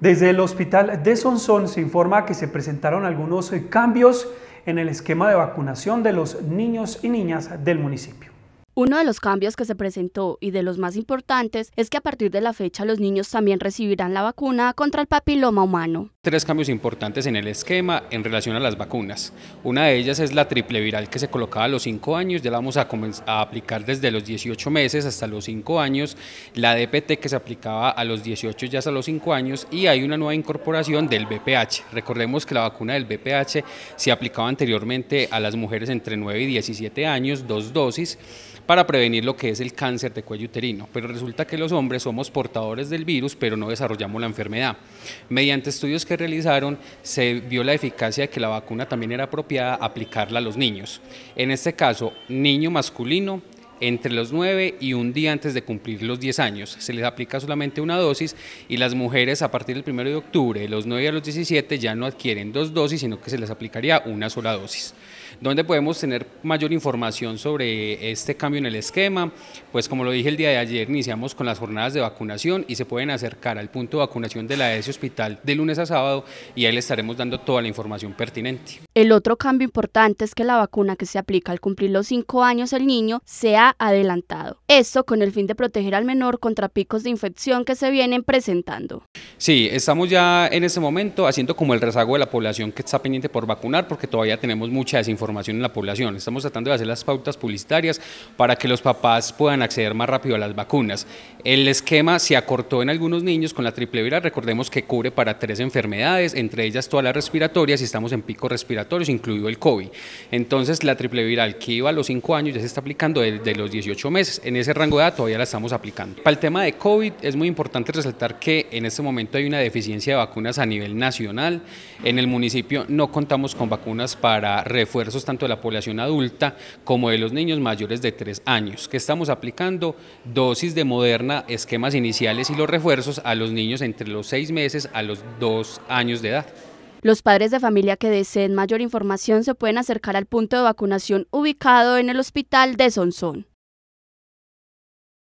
Desde el hospital de Sonsón se informa que se presentaron algunos cambios en el esquema de vacunación de los niños y niñas del municipio. Uno de los cambios que se presentó y de los más importantes es que a partir de la fecha los niños también recibirán la vacuna contra el papiloma humano tres cambios importantes en el esquema en relación a las vacunas. Una de ellas es la triple viral que se colocaba a los 5 años, ya la vamos a, a, aplicar desde los 18 meses hasta los 5 años, la DPT que se aplicaba a los 18 ya hasta los 5 años y hay una nueva incorporación del BPH. Recordemos que la vacuna del BPH se aplicaba anteriormente a las mujeres entre 9 y 17 años, dos dosis, para prevenir lo que es el cáncer de cuello uterino. Pero resulta que los hombres somos portadores del virus, pero no desarrollamos la enfermedad. Mediante estudios que realizaron, se vio la eficacia de que la vacuna también era apropiada aplicarla a los niños. En este caso, niño masculino entre los 9 y un día antes de cumplir los 10 años. Se les aplica solamente una dosis y las mujeres a partir del 1 de octubre, de los 9 a los 17, ya no adquieren dos dosis, sino que se les aplicaría una sola dosis. ¿Dónde podemos tener mayor información sobre este cambio en el esquema? Pues como lo dije el día de ayer, iniciamos con las jornadas de vacunación y se pueden acercar al punto de vacunación de la ESE Hospital de lunes a sábado y ahí les estaremos dando toda la información pertinente. El otro cambio importante es que la vacuna que se aplica al cumplir los 5 años el niño sea adelantado. Esto con el fin de proteger al menor contra picos de infección que se vienen presentando. Sí, estamos ya en ese momento haciendo como el rezago de la población que está pendiente por vacunar porque todavía tenemos mucha desinformación en la población. Estamos tratando de hacer las pautas publicitarias para que los papás puedan acceder más rápido a las vacunas. El esquema se acortó en algunos niños con la triple viral, recordemos que cubre para tres enfermedades, entre ellas todas las respiratorias y estamos en picos respiratorios, incluido el COVID. Entonces la triple viral que iba a los cinco años ya se está aplicando desde los 18 meses. En ese rango de edad todavía la estamos aplicando. Para el tema de COVID es muy importante resaltar que en este momento hay una deficiencia de vacunas a nivel nacional. En el municipio no contamos con vacunas para refuerzos tanto de la población adulta como de los niños mayores de 3 años, que estamos aplicando dosis de Moderna, esquemas iniciales y los refuerzos a los niños entre los 6 meses a los 2 años de edad. Los padres de familia que deseen mayor información se pueden acercar al punto de vacunación ubicado en el hospital de Sonsón.